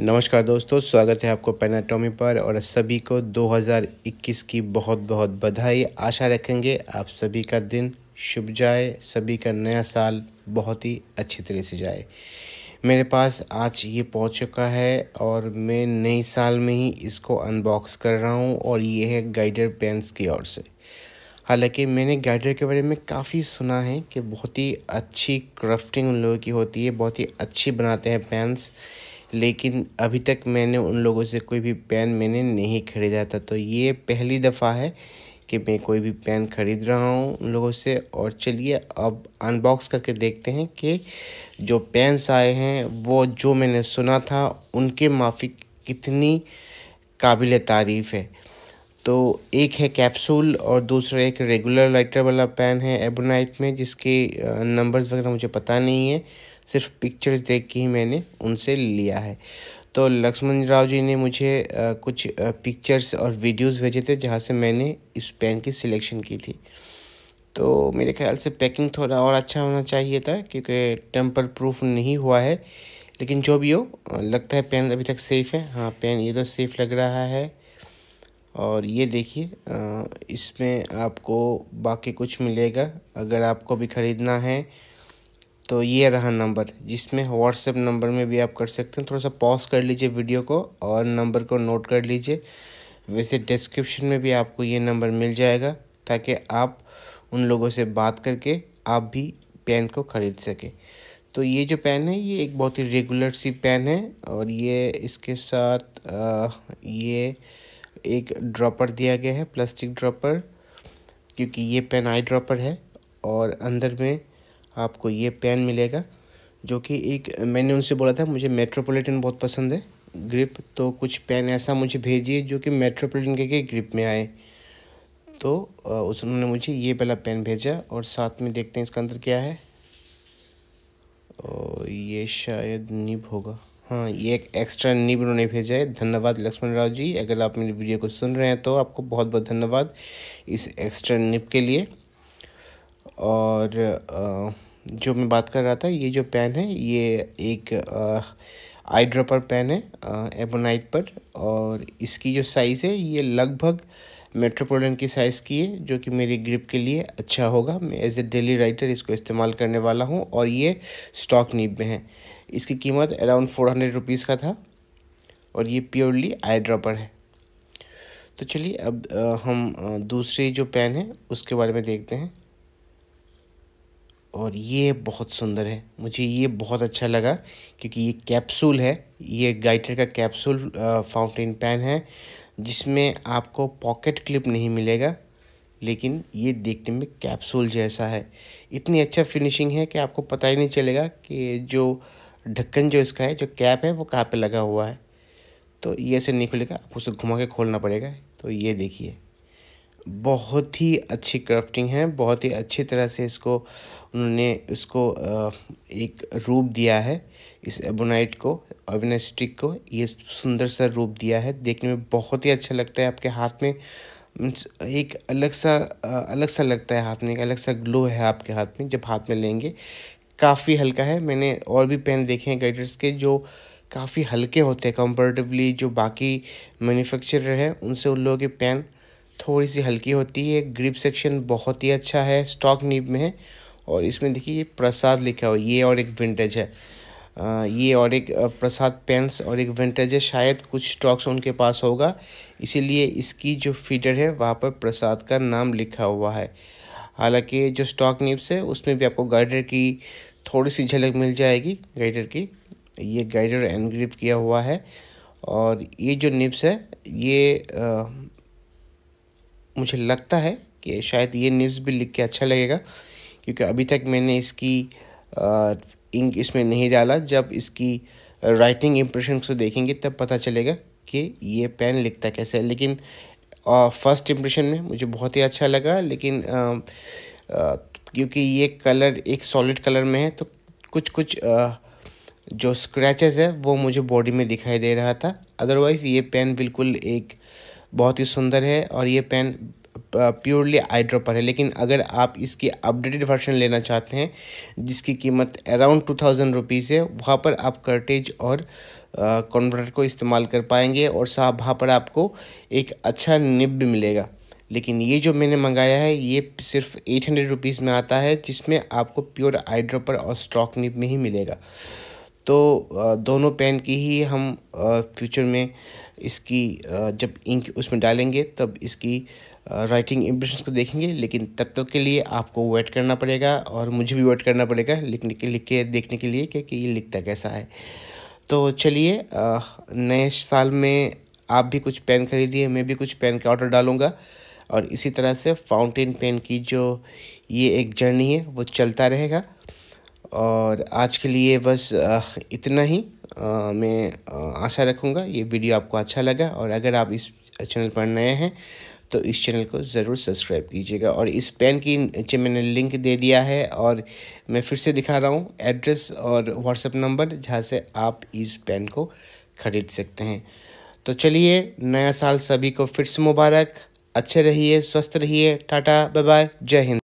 नमस्कार दोस्तों स्वागत है आपको पेनाटॉमी पर और सभी को 2021 की बहुत बहुत बधाई आशा रखेंगे आप सभी का दिन शुभ जाए सभी का नया साल बहुत ही अच्छी तरह से जाए मेरे पास आज ये पहुंच चुका है और मैं नए साल में ही इसको अनबॉक्स कर रहा हूँ और ये है गाइडर पेंस की ओर से हालांकि मैंने गाइडर के बारे में काफ़ी सुना है कि बहुत ही अच्छी क्राफ्टिंग उन लोगों की होती है बहुत ही अच्छी बनाते हैं पेंस लेकिन अभी तक मैंने उन लोगों से कोई भी पेन मैंने नहीं ख़रीदा था तो ये पहली दफ़ा है कि मैं कोई भी पेन ख़रीद रहा हूँ उन लोगों से और चलिए अब अनबॉक्स करके देखते हैं कि जो पेन्स आए हैं वो जो मैंने सुना था उनके माफिक कितनी काबिल तारीफ़ है तो एक है कैप्सूल और दूसरा एक रेगुलर लाइटर वाला पेन है एबोनाइट में जिसके नंबर्स वगैरह मुझे पता नहीं है सिर्फ पिक्चर्स देख के ही मैंने उनसे लिया है तो लक्ष्मण राव जी ने मुझे कुछ पिक्चर्स और वीडियोस भेजे थे जहाँ से मैंने इस पेन की सिलेक्शन की थी तो मेरे ख्याल से पैकिंग थोड़ा और अच्छा होना चाहिए था क्योंकि टेम्पर प्रूफ नहीं हुआ है लेकिन जो भी हो लगता है पेन अभी तक सेफ़ है हाँ पेन ये तो सेफ़ लग रहा है और ये देखिए इसमें आपको बाकी कुछ मिलेगा अगर आपको भी ख़रीदना है तो ये रहा नंबर जिसमें व्हाट्सएप नंबर में भी आप कर सकते हैं थोड़ा सा पॉज कर लीजिए वीडियो को और नंबर को नोट कर लीजिए वैसे डिस्क्रिप्शन में भी आपको ये नंबर मिल जाएगा ताकि आप उन लोगों से बात करके आप भी पेन को ख़रीद सकें तो ये जो पेन है ये एक बहुत ही रेगुलर सी पेन है और ये इसके साथ ये एक ड्रॉपर दिया गया है प्लास्टिक ड्रॉपर क्योंकि ये पेन आई ड्रॉपर है और अंदर में आपको ये पेन मिलेगा जो कि एक मैंने उनसे बोला था मुझे मेट्रोपोलिटन बहुत पसंद है ग्रिप तो कुछ पेन ऐसा मुझे भेजिए जो कि मेट्रोपोलिटन के, के ग्रिप में आए तो उस उन्होंने मुझे ये पहला पेन भेजा और साथ में देखते हैं इसका अंदर क्या है और ये शायद निब होगा हाँ ये एक एक्स्ट्रा निब उन्होंने भेजा है धन्यवाद लक्ष्मण राव जी अगर आप मेरी वीडियो को सुन रहे हैं तो आपको बहुत बहुत धन्यवाद इस एक्स्ट्रा निब के लिए और आ, जो मैं बात कर रहा था ये जो पेन है ये एक आई ड्रॉपर पेन है एबोनाइट पर और इसकी जो साइज़ है ये लगभग मेट्रोपोलिटन की साइज़ की है जो कि मेरी ग्रिप के लिए अच्छा होगा मैं एज ए डेली राइटर इसको इस्तेमाल करने वाला हूँ और ये स्टॉक नीब में है इसकी कीमत अराउंड फोर हंड्रेड रुपीज़ का था और ये प्योरली आई ड्रॉपर है तो चलिए अब हम दूसरी जो पेन है उसके बारे में देखते हैं और ये बहुत सुंदर है मुझे ये बहुत अच्छा लगा क्योंकि ये कैप्सूल है ये गाइटर का कैप्सूल फाउंटेन पेन है जिसमें आपको पॉकेट क्लिप नहीं मिलेगा लेकिन ये देखने में कैप्सूल जैसा है इतनी अच्छा फिनिशिंग है कि आपको पता ही नहीं चलेगा कि जो ढक्कन जो इसका है जो कैप है वो कहाँ पे लगा हुआ है तो ये ऐसे नहीं खुलेगा आपको उसे घुमा के खोलना पड़ेगा तो ये देखिए बहुत ही अच्छी क्राफ्टिंग है बहुत ही अच्छी तरह से इसको उन्होंने इसको एक रूप दिया है इस एबोनाइट को एबोनाइट को ये सुंदर सा रूप दिया है देखने में बहुत ही अच्छा लगता है आपके हाथ में एक अलग सा अलग सा लगता है हाथ में एक अलग सा ग्लो है आपके हाथ में जब हाथ में लेंगे काफ़ी हल्का है मैंने और भी पेन देखे हैं गाइडर्स के जो काफ़ी हल्के होते हैं कंपेरेटिवली जो बाकी मैन्युफैक्चरर हैं उनसे उन लोगों के पेन थोड़ी सी हल्की होती है ग्रिप सेक्शन बहुत ही अच्छा है स्टॉक नीब में है और इसमें देखिए ये प्रसाद लिखा हुआ ये और एक विंटेज है ये और एक प्रसाद पेंस और एक विंटेज है शायद कुछ स्टॉक्स उनके पास होगा इसीलिए इसकी जो फीडर है वहाँ पर प्रसाद का नाम लिखा हुआ है हालांकि जो स्टॉक नीब्स है उसमें भी आपको गाइडर की थोड़ी सी झलक मिल जाएगी गाइडर की ये गाइडर एनग्रिप किया हुआ है और ये जो निप्स है ये आ, मुझे लगता है कि शायद ये न्यूज़ भी लिख के अच्छा लगेगा क्योंकि अभी तक मैंने इसकी इंक इसमें नहीं डाला जब इसकी राइटिंग इम्प्रेशन से देखेंगे तब पता चलेगा कि ये पेन लिखता कैसे है लेकिन फर्स्ट इम्प्रेशन में मुझे बहुत ही अच्छा लगा लेकिन आ, आ, क्योंकि ये कलर एक सॉलिड कलर में है तो कुछ कुछ आ, जो स्क्रैचेस है वो मुझे बॉडी में दिखाई दे रहा था अदरवाइज़ ये पेन बिल्कुल एक बहुत ही सुंदर है और ये पेन प्योरली आई पर है लेकिन अगर आप इसकी अपडेटेड वर्जन लेना चाहते हैं जिसकी कीमत अराउंड टू थाउजेंड रुपीज़ है वहाँ पर आप कर्टेज और कन्वर्टर को इस्तेमाल कर पाएंगे और साहब वहाँ पर आपको एक अच्छा निब भी मिलेगा लेकिन ये जो मैंने मंगाया है ये सिर्फ एट हंड्रेड रुपीज़ में आता है जिसमें आपको प्योर आईड्रॉपर और स्टॉक निब में ही मिलेगा तो दोनों पेन की ही हम फ्यूचर में इसकी जब इंक उसमें डालेंगे तब इसकी राइटिंग इम्प्रेशन को देखेंगे लेकिन तब तक के लिए आपको वेट करना पड़ेगा और मुझे भी वेट करना पड़ेगा लिखने के लिख के देखने के लिए कि ये लिखता कैसा है तो चलिए नए साल में आप भी कुछ पेन खरीदिए मैं भी कुछ पेन का ऑर्डर डालूँगा और इसी तरह से फाउंटेन पेन की जो ये एक जर्नी है वो चलता रहेगा और आज के लिए बस इतना ही मैं आशा रखूँगा ये वीडियो आपको अच्छा लगा और अगर आप इस चैनल पर नए हैं तो इस चैनल को ज़रूर सब्सक्राइब कीजिएगा और इस पेन की नीचे मैंने लिंक दे दिया है और मैं फिर से दिखा रहा हूँ एड्रेस और व्हाट्सएप नंबर जहाँ से आप इस पेन को ख़रीद सकते हैं तो चलिए नया साल सभी को फिर से मुबारक अच्छे रहिए स्वस्थ रहिए टाटा बाय बाय जय हिंद